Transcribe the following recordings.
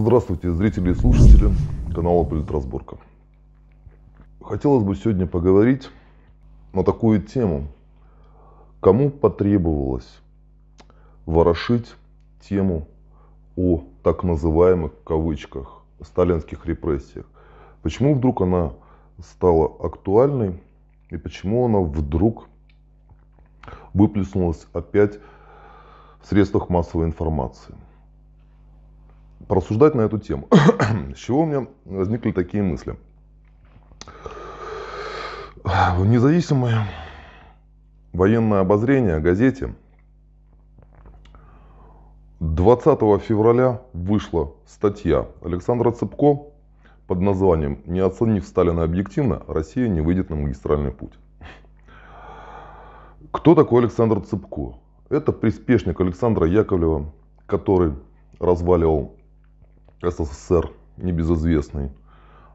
Здравствуйте, зрители и слушатели канала Политразборка. Хотелось бы сегодня поговорить на такую тему. Кому потребовалось ворошить тему о так называемых, в кавычках, сталинских репрессиях? Почему вдруг она стала актуальной и почему она вдруг выплеснулась опять в средствах массовой информации? порассуждать на эту тему. С чего у меня возникли такие мысли? В независимое военное обозрение газете 20 февраля вышла статья Александра Цыпко под названием «Не оценив Сталина объективно, Россия не выйдет на магистральный путь». Кто такой Александр Цыпко? Это приспешник Александра Яковлева, который разваливал СССР небезызвестный,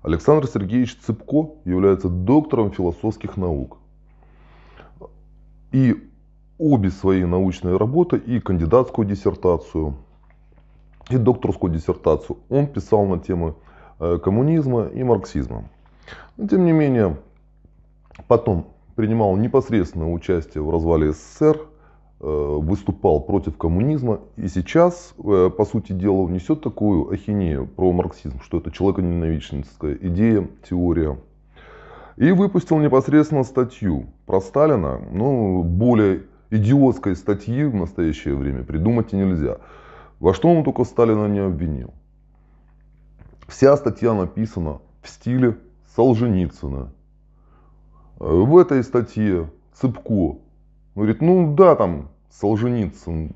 Александр Сергеевич Цыпко является доктором философских наук. И обе свои научные работы, и кандидатскую диссертацию, и докторскую диссертацию он писал на темы э, коммунизма и марксизма. Но, тем не менее, потом принимал непосредственное участие в развале СССР – Э, выступал против коммунизма и сейчас, э, по сути дела, несет такую ахинею про марксизм, что это человеконенавистническая идея, теория. И выпустил непосредственно статью про Сталина, ну, более идиотской статьи в настоящее время придумать и нельзя. Во что он только Сталина не обвинил. Вся статья написана в стиле Солженицына. Э, в этой статье Цыпко говорит, ну да, там Солженицын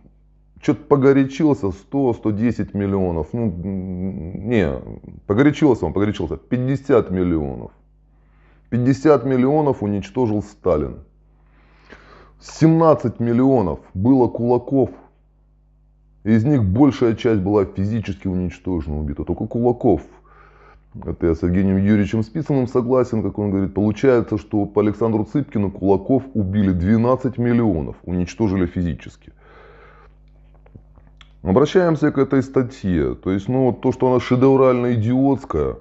что-то погорячился 100-110 миллионов. Ну, не, погорячился он, погорячился. 50 миллионов. 50 миллионов уничтожил Сталин. 17 миллионов было кулаков. Из них большая часть была физически уничтожена, убита. Только кулаков это я с Евгением Юрьевичем Спицыным согласен, как он говорит. Получается, что по Александру Цыпкину кулаков убили 12 миллионов, уничтожили физически. Обращаемся к этой статье. То есть, ну, то, что она шедеврально идиотская,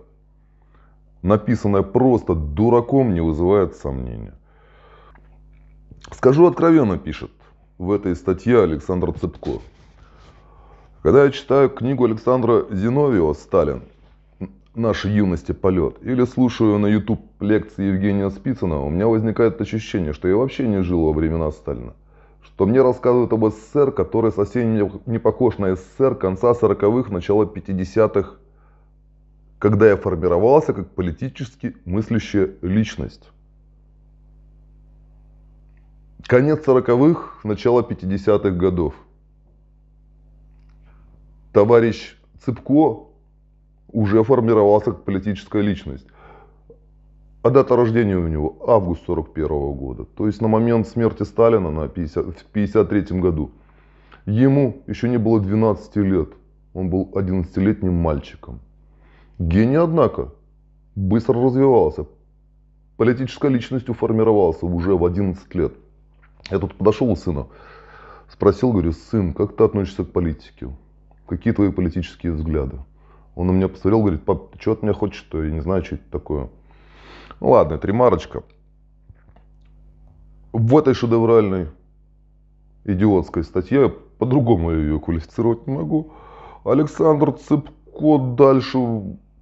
написанная просто дураком, не вызывает сомнения. Скажу откровенно, пишет в этой статье Александр Цыпко. Когда я читаю книгу Александра Зиновьева «Сталин», нашей юности полет, или слушаю на YouTube лекции Евгения Спицына, у меня возникает ощущение, что я вообще не жил во времена Сталина. Что мне рассказывают об СССР, который совсем не похож на СССР конца 40-х, начала 50-х, когда я формировался как политически мыслящая личность. Конец 40-х, начало 50-х годов. Товарищ Цыпко уже формировался как политическая личность. А дата рождения у него август 41 -го года, то есть на момент смерти Сталина на 50, в 53 году. Ему еще не было 12 лет, он был 11-летним мальчиком. Гений, однако, быстро развивался. Политической личностью формировался уже в 11 лет. Я тут подошел у сына, спросил, говорю, сын, как ты относишься к политике? Какие твои политические взгляды? Он на меня посмотрел, говорит, пап, ты чего от меня хочешь-то? Я не знаю, что это такое. Ну ладно, это ремарочка. В этой шедевральной идиотской статье, по-другому ее квалифицировать не могу, Александр Цыпко дальше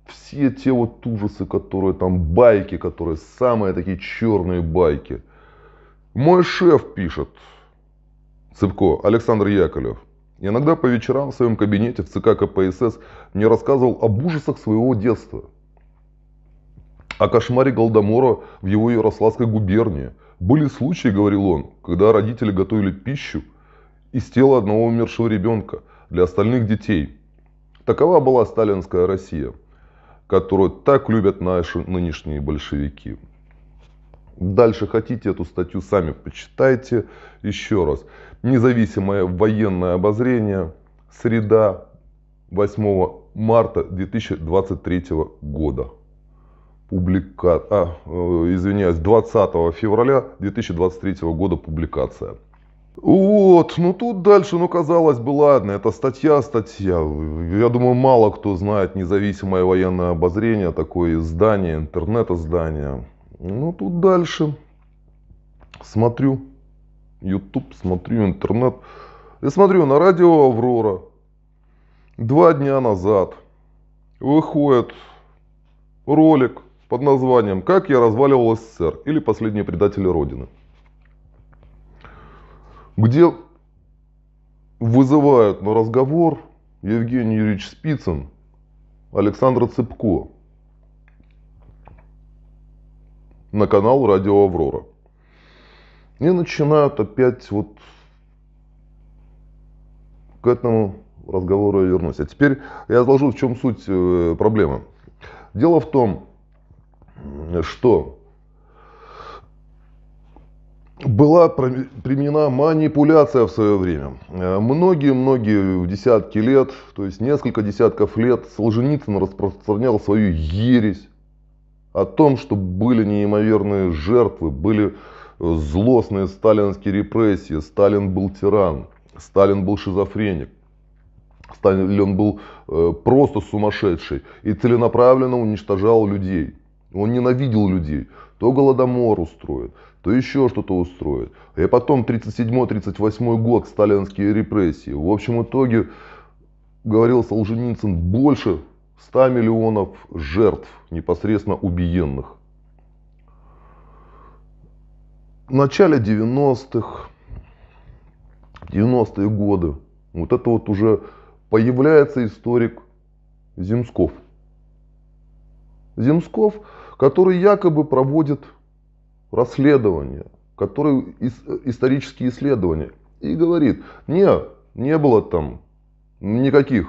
все те вот ужасы, которые там байки, которые самые такие черные байки. Мой шеф пишет, Цыпко, Александр Яковлев, иногда по вечерам в своем кабинете в ЦК КПСС мне рассказывал об ужасах своего детства. О кошмаре Голдомора в его Ярославской губернии. Были случаи, говорил он, когда родители готовили пищу из тела одного умершего ребенка для остальных детей. Такова была сталинская Россия, которую так любят наши нынешние большевики. Дальше хотите эту статью, сами почитайте. Еще раз. Независимое военное обозрение. Среда 8 марта 2023 года. Публика... А, э, извиняюсь, 20 февраля 2023 года публикация. Вот, ну тут дальше, ну казалось бы, ладно, это статья, статья. Я думаю, мало кто знает независимое военное обозрение, такое издание, интернет-издание. Ну, тут дальше. Смотрю YouTube, смотрю интернет. Я смотрю на радио «Аврора». Два дня назад выходит ролик под названием «Как я разваливал СССР» или «Последние предатели Родины», где вызывают на разговор Евгений Юрьевич Спицын, Александра Цыпко, на канал Радио Аврора. И начинают опять вот к этому разговору я вернусь. А теперь я изложу, в чем суть э, проблемы. Дело в том, что была применена манипуляция в свое время. Э, многие-многие десятки лет, то есть несколько десятков лет, Солженицын распространял свою ересь о том, что были неимоверные жертвы, были э, злостные сталинские репрессии, Сталин был тиран, Сталин был шизофреник, Сталин был э, просто сумасшедший и целенаправленно уничтожал людей. Он ненавидел людей. То голодомор устроит, то еще что-то устроит. И потом 37-38 год, сталинские репрессии. В общем итоге, говорил Солженицын, больше 100 миллионов жертв, непосредственно убиенных. В начале 90-х, 90-е годы, вот это вот уже появляется историк Земсков. Земсков, который якобы проводит расследование, который исторические исследования, и говорит, не, не было там никаких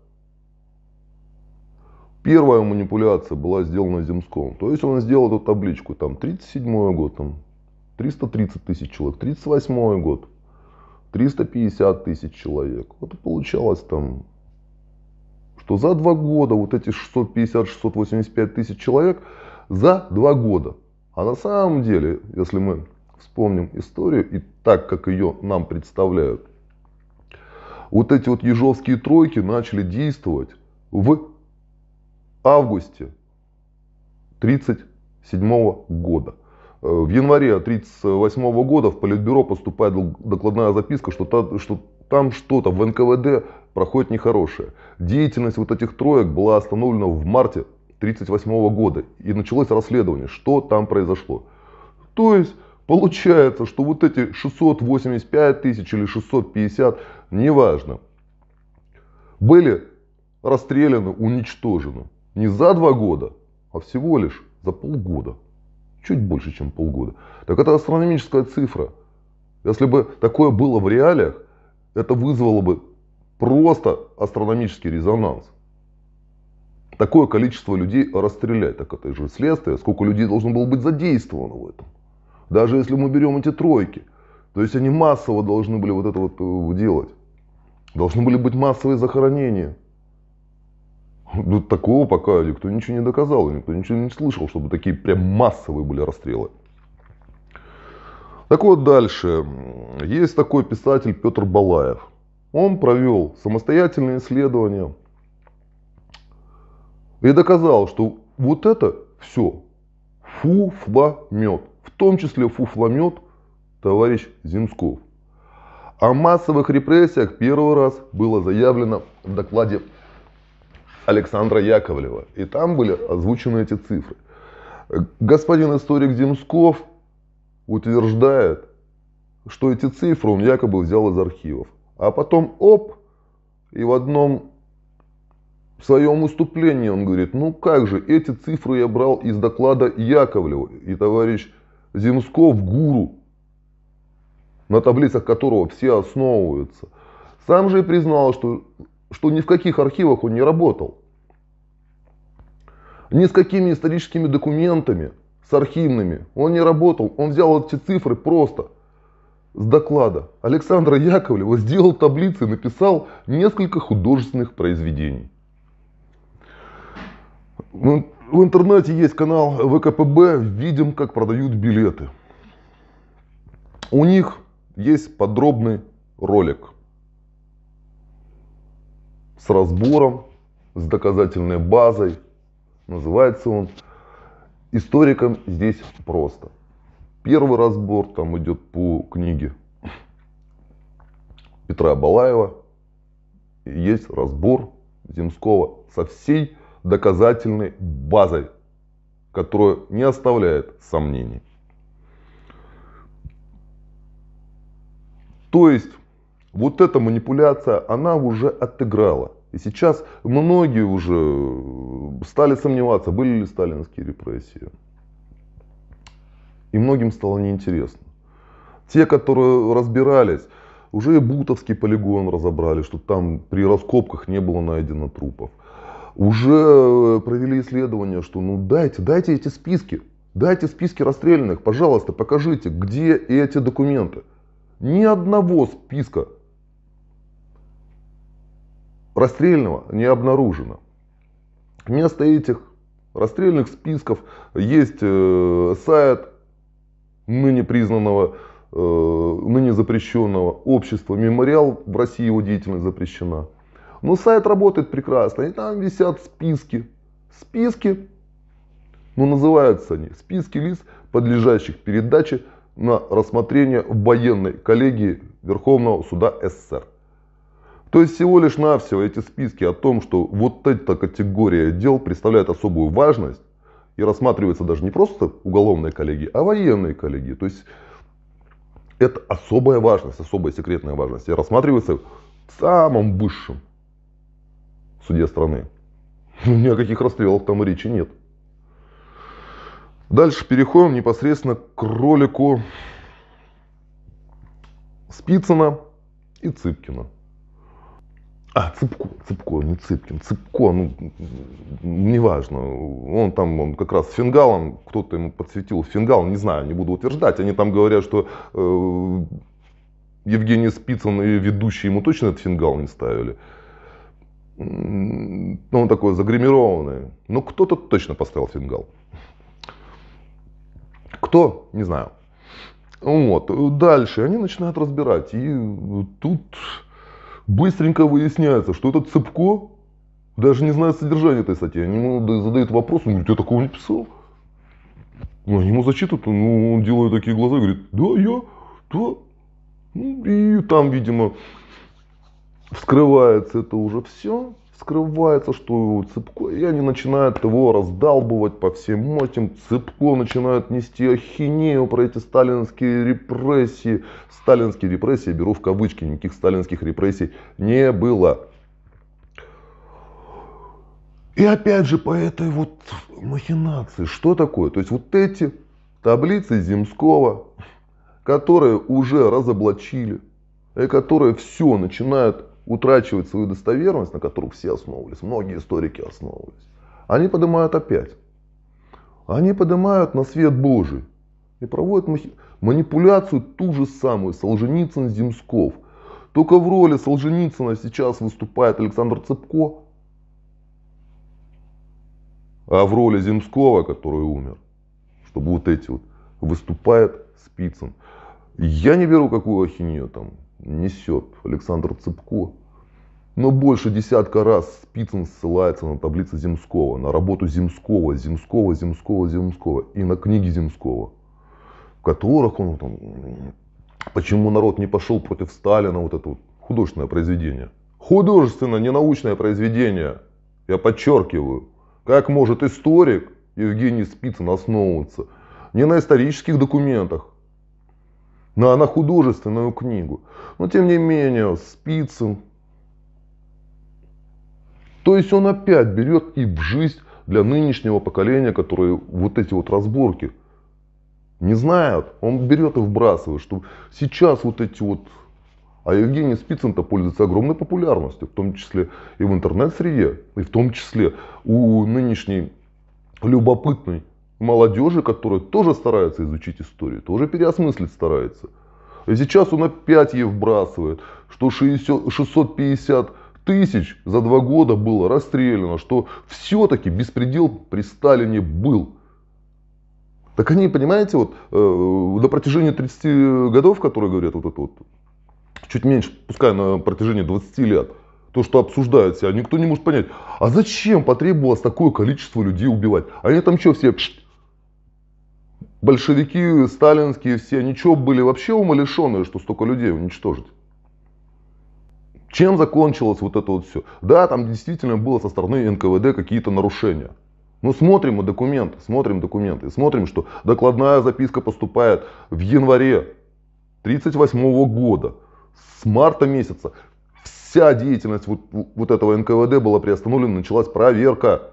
Первая манипуляция была сделана Земском. То есть он сделал эту табличку, там 37 год, там 330 тысяч человек, 38 год, 350 тысяч человек. Вот получалось там, что за два года вот эти 650-685 тысяч человек, за два года. А на самом деле, если мы вспомним историю и так, как ее нам представляют, вот эти вот ежовские тройки начали действовать в августе 1937 года. Э, в январе 1938 года в Политбюро поступает докладная записка, что, та, что там что-то в НКВД проходит нехорошее. Деятельность вот этих троек была остановлена в марте 1938 года и началось расследование, что там произошло. То есть получается, что вот эти 685 тысяч или 650, неважно, были расстреляны, уничтожены. Не за два года, а всего лишь за полгода. Чуть больше, чем полгода. Так это астрономическая цифра. Если бы такое было в реалиях, это вызвало бы просто астрономический резонанс. Такое количество людей расстрелять, так это же следствие, сколько людей должно было быть задействовано в этом. Даже если мы берем эти тройки, то есть они массово должны были вот это вот э, делать. Должны были быть массовые захоронения. Ну, такого пока никто ничего не доказал, никто ничего не слышал, чтобы такие прям массовые были расстрелы. Так вот дальше. Есть такой писатель Петр Балаев. Он провел самостоятельное исследование и доказал, что вот это все фуфломет. В том числе фуфломет товарищ Земсков. О массовых репрессиях первый раз было заявлено в докладе Александра Яковлева. И там были озвучены эти цифры. Господин историк Земсков утверждает, что эти цифры он якобы взял из архивов. А потом оп, и в одном в своем выступлении он говорит, ну как же, эти цифры я брал из доклада Яковлева. И товарищ Земсков, гуру, на таблицах которого все основываются, сам же и признал, что что ни в каких архивах он не работал. Ни с какими историческими документами, с архивными. Он не работал, он взял эти цифры просто с доклада Александра Яковлева, сделал таблицы и написал несколько художественных произведений. Ну, в интернете есть канал ВКПБ, видим, как продают билеты. У них есть подробный ролик – с разбором, с доказательной базой. Называется он историком здесь просто». Первый разбор там идет по книге Петра Балаева. И есть разбор Земского со всей доказательной базой, которая не оставляет сомнений. То есть вот эта манипуляция, она уже отыграла. И сейчас многие уже э, стали сомневаться, были ли сталинские репрессии. И многим стало неинтересно. Те, которые разбирались, уже и Бутовский полигон разобрали, что там при раскопках не было найдено трупов. Уже э, провели исследование, что ну дайте, дайте эти списки, дайте списки расстрелянных, пожалуйста, покажите, где эти документы. Ни одного списка расстрельного не обнаружено. Вместо этих расстрельных списков есть э, сайт ныне признанного, э, ныне запрещенного общества «Мемориал». В России его деятельность запрещена. Но сайт работает прекрасно, и там висят списки. Списки, ну называются они, списки лиц, подлежащих передаче на рассмотрение в военной коллегии Верховного суда СССР. То есть всего лишь навсего эти списки о том, что вот эта категория дел представляет особую важность, и рассматривается даже не просто уголовные коллеги, а военные коллеги. То есть это особая важность, особая секретная важность. И рассматривается в самом высшем суде страны. Ни о каких расстрелах там речи нет. Дальше переходим непосредственно к ролику Спицына и Цыпкина. А, Цыпко, Цыпко, не Цыпкин, Цыпко, ну, неважно. Он там он как раз с фингалом, кто-то ему подсветил фингал, не знаю, не буду утверждать. Они там говорят, что э, Евгений Спицын и ведущий ему точно этот фингал не ставили. Ну, он такой загримированный. Но ну, кто-то точно поставил фингал. Кто? Не знаю. Вот. Дальше они начинают разбирать. И тут быстренько выясняется, что этот Цепко даже не знает содержание этой статьи. Они ему задают вопрос, он говорит, я такого не писал. Ну, они ему зачитывают, ну, он делает такие глаза, говорит, да, я, да. Ну, и там, видимо, вскрывается это уже все скрывается, что Цепко, и они начинают его раздалбывать по всем мощям. Цепко начинает нести ахинею про эти сталинские репрессии. Сталинские репрессии, беру в кавычки, никаких сталинских репрессий не было. И опять же по этой вот махинации, что такое? То есть вот эти таблицы Земского, которые уже разоблачили, и которые все начинают утрачивают свою достоверность, на которую все основывались, многие историки основывались, они поднимают опять. Они поднимают на свет Божий и проводят манипуляцию ту же самую Солженицын-Земсков. Только в роли Солженицына сейчас выступает Александр Цепко, а в роли Земского, который умер, чтобы вот эти вот, выступает Спицын. Я не беру, какую ахинею там несет Александр Цыпко но больше десятка раз Спицын ссылается на таблицу Земского, на работу Земского, Земского, Земского, Земского и на книги Земского, в которых он там, почему народ не пошел против Сталина, вот это вот художественное произведение. художественное не научное произведение, я подчеркиваю. Как может историк Евгений Спицын основываться не на исторических документах, на на художественную книгу. Но тем не менее, Спицын то есть он опять берет и в жизнь для нынешнего поколения, которые вот эти вот разборки не знают, он берет и вбрасывает, что сейчас вот эти вот... А Евгений Спицын-то пользуется огромной популярностью, в том числе и в интернет-среде, и в том числе у нынешней любопытной молодежи, которая тоже старается изучить историю, тоже переосмыслить старается. И сейчас он опять ей вбрасывает, что 650 тысяч за два года было расстреляно, что все-таки беспредел при Сталине был. Так они, понимаете, вот э, на протяжении 30 годов, которые говорят вот это вот, чуть меньше, пускай на протяжении 20 лет, то, что обсуждают себя, а никто не может понять, а зачем потребовалось такое количество людей убивать? Они там что, все пш, большевики, сталинские все, ничего были вообще умалишенные, что столько людей уничтожить? Чем закончилось вот это вот все? Да, там действительно было со стороны НКВД какие-то нарушения. Ну смотрим мы документы, смотрим документы, смотрим, что докладная записка поступает в январе 38 года, с марта месяца. Вся деятельность вот, вот этого НКВД была приостановлена, началась проверка.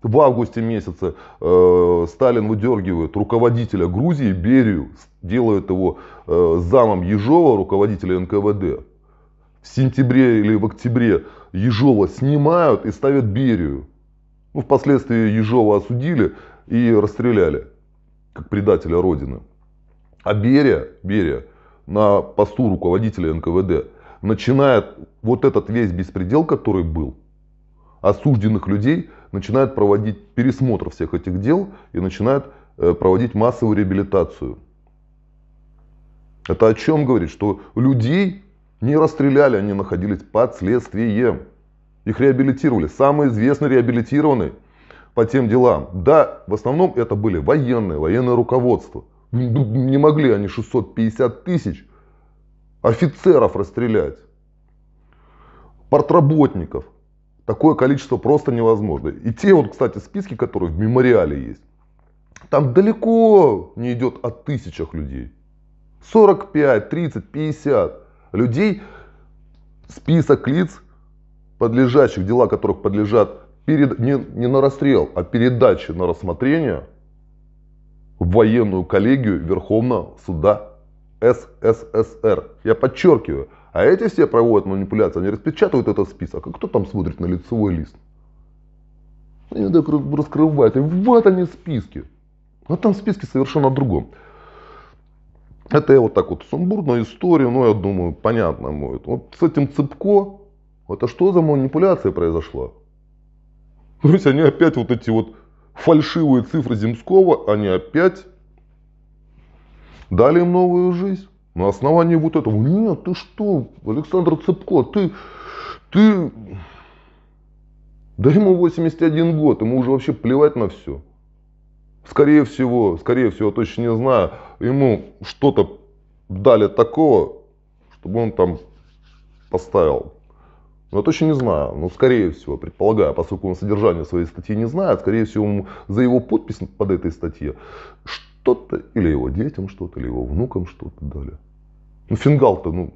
В августе месяце э, Сталин выдергивает руководителя Грузии Берию, делает его э, замом Ежова, руководителя НКВД в сентябре или в октябре Ежова снимают и ставят Берию. Ну, впоследствии Ежова осудили и расстреляли, как предателя Родины. А Берия, Берия на посту руководителя НКВД начинает вот этот весь беспредел, который был, осужденных людей, начинает проводить пересмотр всех этих дел и начинает э, проводить массовую реабилитацию. Это о чем говорит? Что людей не расстреляли, они находились под следствием. Их реабилитировали. Самый известный реабилитированный по тем делам. Да, в основном это были военные, военное руководство. Не могли они 650 тысяч офицеров расстрелять, портработников. Такое количество просто невозможно. И те вот, кстати, списки, которые в мемориале есть, там далеко не идет о тысячах людей. 45, 30, 50 людей, список лиц, подлежащих, дела которых подлежат перед, не, не на расстрел, а передаче на рассмотрение в военную коллегию Верховного суда СССР. Я подчеркиваю, а эти все проводят манипуляции, они распечатывают этот список, а кто там смотрит на лицевой лист? Они так раскрывают, и вот они списки. Но там списки совершенно о другом. Это я вот так вот сумбурную историю, но ну, я думаю, понятно будет. Вот с этим Цепко, это что за манипуляция произошла? То есть они опять вот эти вот фальшивые цифры Земского, они опять дали им новую жизнь. На основании вот этого. Нет, ты что, Александр Цепко, ты, ты... Да ему 81 год, ему уже вообще плевать на все скорее всего, скорее всего, точно не знаю, ему что-то дали такого, чтобы он там поставил. Но я точно не знаю, но скорее всего, предполагаю, поскольку он содержание своей статьи не знает, скорее всего, за его подпись под этой статьей что-то, или его детям что-то, или его внукам что-то дали. Ну, фингал-то, ну,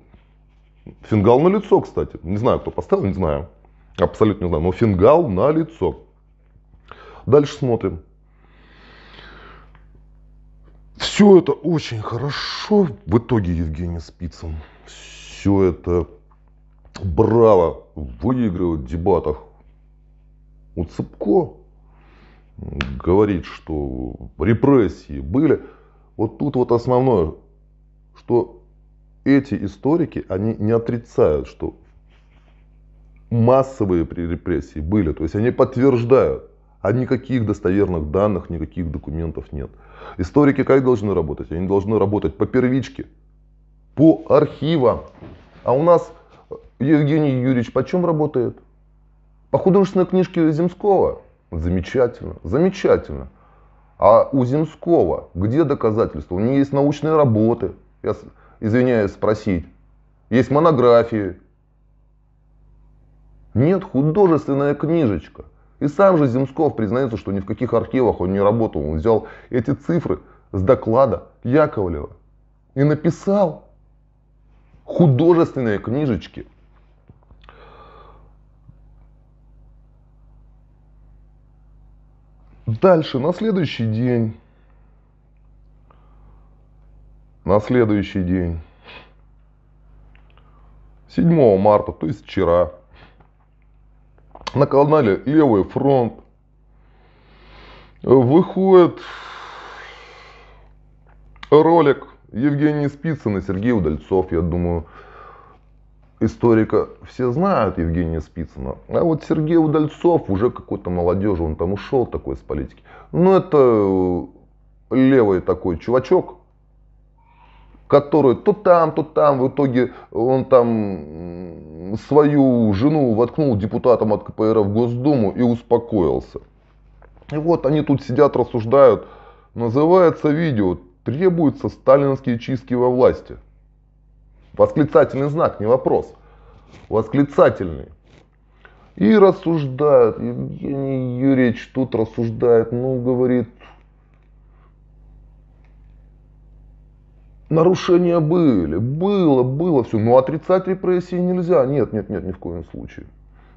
фингал на лицо, кстати. Не знаю, кто поставил, не знаю. Абсолютно не знаю, но фингал на лицо. Дальше смотрим. Все это очень хорошо. В итоге Евгений Спицын. Все это браво выигрывает в дебатах. У Цепко говорит, что репрессии были. Вот тут вот основное, что эти историки, они не отрицают, что массовые репрессии были. То есть они подтверждают а никаких достоверных данных, никаких документов нет. Историки как должны работать? Они должны работать по первичке, по архивам. А у нас Евгений Юрьевич по чем работает? По художественной книжке Земского. Замечательно, замечательно. А у Земского где доказательства? У него есть научные работы, я извиняюсь спросить. Есть монографии. Нет, художественная книжечка. И сам же Земсков признается, что ни в каких архивах он не работал. Он взял эти цифры с доклада Яковлева и написал художественные книжечки. Дальше, на следующий день, на следующий день, 7 марта, то есть вчера, на канале Левый фронт выходит ролик Евгений Спицын и Сергей Удальцов, я думаю, историка все знают Евгения Спицына. А вот Сергей Удальцов уже какой-то молодежи, он там ушел такой с политики. но ну, это левый такой чувачок, которую то там, то там, в итоге он там свою жену воткнул депутатом от КПРФ в Госдуму и успокоился. И вот они тут сидят, рассуждают. Называется видео «Требуются сталинские чистки во власти». Восклицательный знак, не вопрос. Восклицательный. И рассуждают. Евгений Юрьевич тут рассуждает. Ну, говорит, Нарушения были, было, было все, но отрицать репрессии нельзя, нет, нет, нет, ни в коем случае.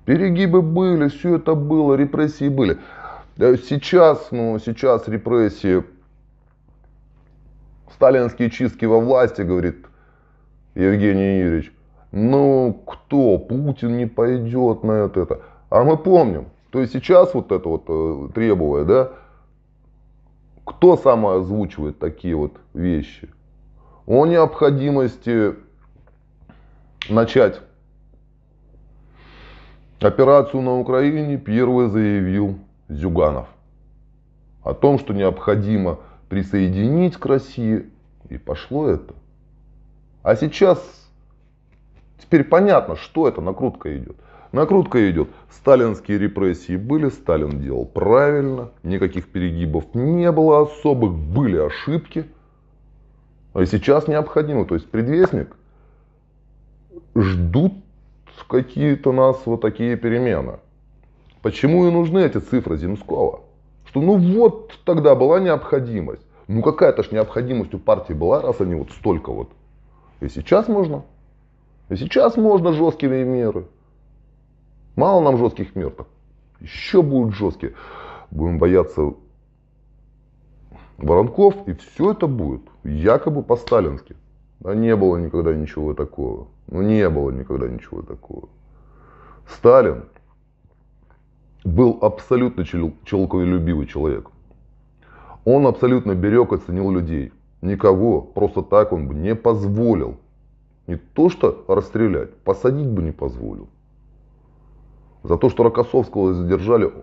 Перегибы были, все это было, репрессии были. Э, сейчас, ну, сейчас репрессии, сталинские чистки во власти, говорит Евгений Юрьевич, ну кто, Путин не пойдет на это, это. А мы помним, то есть сейчас вот это вот э, требуя, да, кто сам озвучивает такие вот вещи? о необходимости начать операцию на Украине первый заявил Зюганов о том, что необходимо присоединить к России, и пошло это. А сейчас теперь понятно, что это накрутка идет. Накрутка идет. Сталинские репрессии были, Сталин делал правильно, никаких перегибов не было особых, были ошибки – а Сейчас необходимо, то есть предвестник, ждут какие-то нас вот такие перемены. Почему и нужны эти цифры Земского? Что ну вот тогда была необходимость. Ну какая-то ж необходимость у партии была, раз они вот столько вот. И сейчас можно. И сейчас можно жесткими меры. Мало нам жестких мер, так еще будут жесткие. Будем бояться Воронков, и все это будет якобы по-сталински. Да не было никогда ничего такого. Ну не было никогда ничего такого. Сталин был абсолютно чел- человеколюбивый человек. Он абсолютно берег и ценил людей. Никого просто так он бы не позволил. Не то что расстрелять, посадить бы не позволил. За то, что Рокоссовского задержали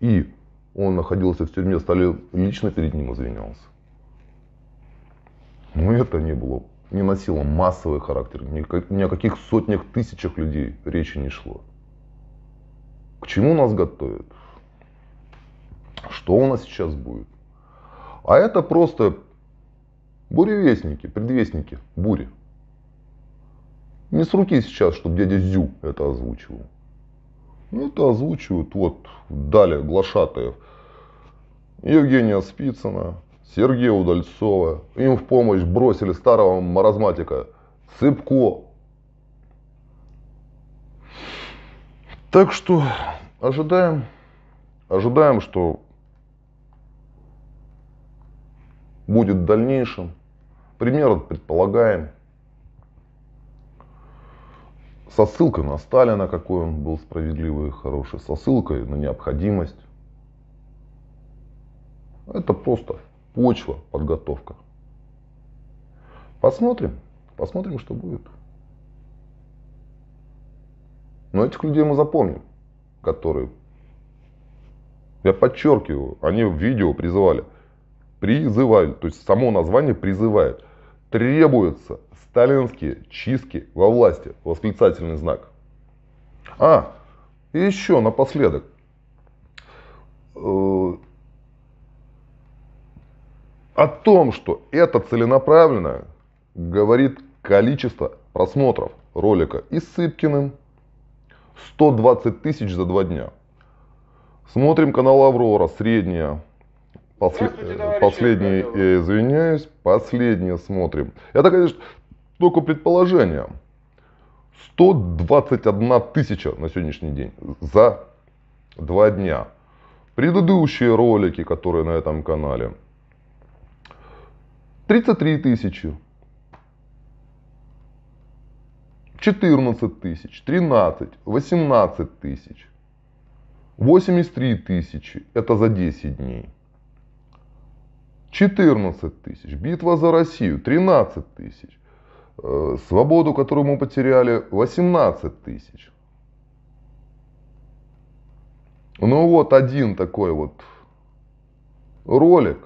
и он находился в тюрьме, стали лично перед ним извинялся. Но это не было, не носило массовый характер, ни о каких сотнях, тысячах людей речи не шло. К чему нас готовят? Что у нас сейчас будет? А это просто буревестники, предвестники бури. Не с руки сейчас, чтобы дядя Зю это озвучивал. Ну, это озвучивают вот далее Глашатаев. Евгения Спицына, Сергея Удальцова. Им в помощь бросили старого маразматика Сыпко. Так что ожидаем, ожидаем, что будет в дальнейшем. Пример предполагаем со ссылкой на Сталина, какой он был справедливый и хороший, со ссылкой на необходимость. Это просто почва, подготовка. Посмотрим, посмотрим, что будет. Но этих людей мы запомним, которые, я подчеркиваю, они в видео призывали, призывали, то есть само название призывает, требуется Сталинские чистки во власти. Восклицательный знак. А, и еще напоследок. Э, о том, что это целенаправленно, говорит количество просмотров ролика и Сыпкиным. 120 тысяч за два дня. Смотрим канал Аврора, средняя. Посл... Э, последний, я э, извиняюсь, последнее смотрим. Это, конечно, только предположение. 121 тысяча на сегодняшний день за два дня. Предыдущие ролики, которые на этом канале. 33 тысячи. 14 тысяч, 13, 18 тысяч, 83 тысячи, это за 10 дней. 14 тысяч, битва за Россию, 13 тысяч, Э, свободу, которую мы потеряли, 18 тысяч. Ну вот один такой вот ролик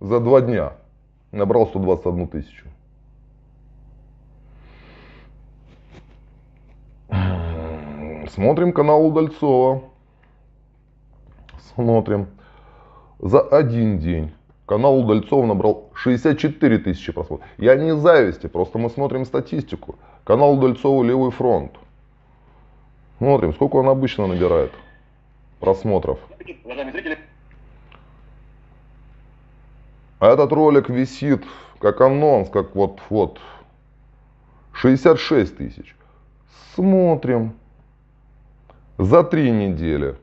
за два дня набрал 121 тысячу. Смотрим канал Удальцова. Смотрим. За один день Канал Удальцова набрал 64 тысячи просмотров. Я не из зависти, просто мы смотрим статистику. Канал Удальцова «Левый фронт». Смотрим, сколько он обычно набирает просмотров. А этот ролик висит как анонс, как вот-вот. 66 тысяч. Смотрим. За три недели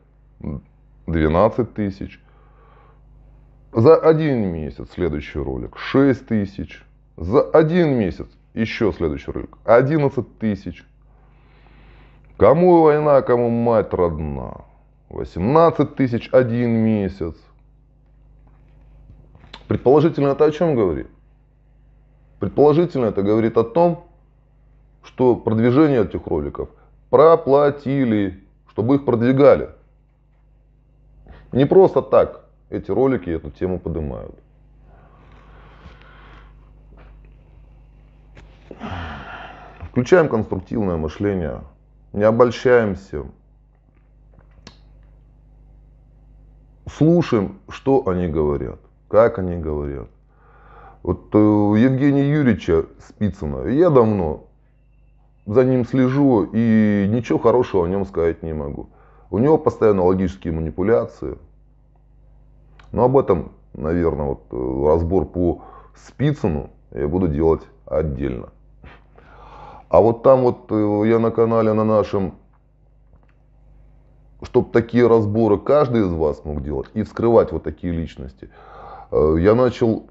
12 тысяч. За один месяц следующий ролик 6 тысяч. За один месяц еще следующий ролик 11 тысяч. Кому война, кому мать родна. 18 тысяч один месяц. Предположительно это о чем говорит? Предположительно это говорит о том, что продвижение этих роликов проплатили, чтобы их продвигали. Не просто так эти ролики эту тему поднимают. Включаем конструктивное мышление, не обольщаемся, слушаем, что они говорят, как они говорят. Вот у э, Евгения Юрьевича Спицына, я давно за ним слежу и ничего хорошего о нем сказать не могу. У него постоянно логические манипуляции – но ну, об этом, наверное, вот э, разбор по Спицыну я буду делать отдельно. А вот там вот э, я на канале на нашем, чтобы такие разборы каждый из вас мог делать и вскрывать вот такие личности, э, я начал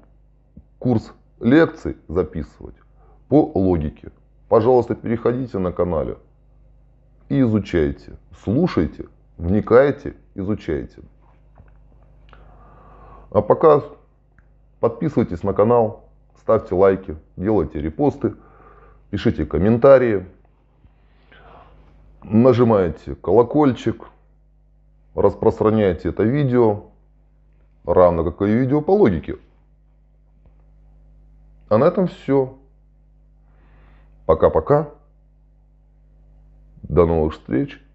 курс лекций записывать по логике. Пожалуйста, переходите на канале и изучайте, слушайте, вникайте, изучайте. А пока подписывайтесь на канал, ставьте лайки, делайте репосты, пишите комментарии, нажимайте колокольчик, распространяйте это видео, равно как и видео по логике. А на этом все. Пока-пока. До новых встреч.